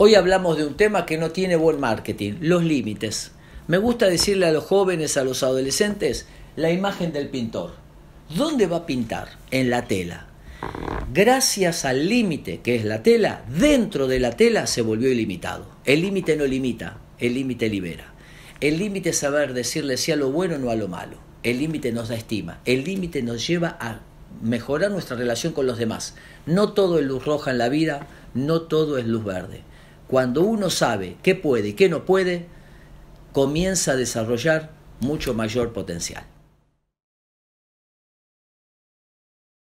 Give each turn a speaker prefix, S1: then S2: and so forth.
S1: Hoy hablamos de un tema que no tiene buen marketing, los límites. Me gusta decirle a los jóvenes, a los adolescentes, la imagen del pintor. ¿Dónde va a pintar? En la tela. Gracias al límite que es la tela, dentro de la tela se volvió ilimitado. El límite no limita, el límite libera. El límite es saber decirle sí a lo bueno, no a lo malo. El límite nos da estima. El límite nos lleva a mejorar nuestra relación con los demás. No todo es luz roja en la vida, no todo es luz verde. Cuando uno sabe qué puede y qué no puede, comienza a desarrollar mucho mayor potencial.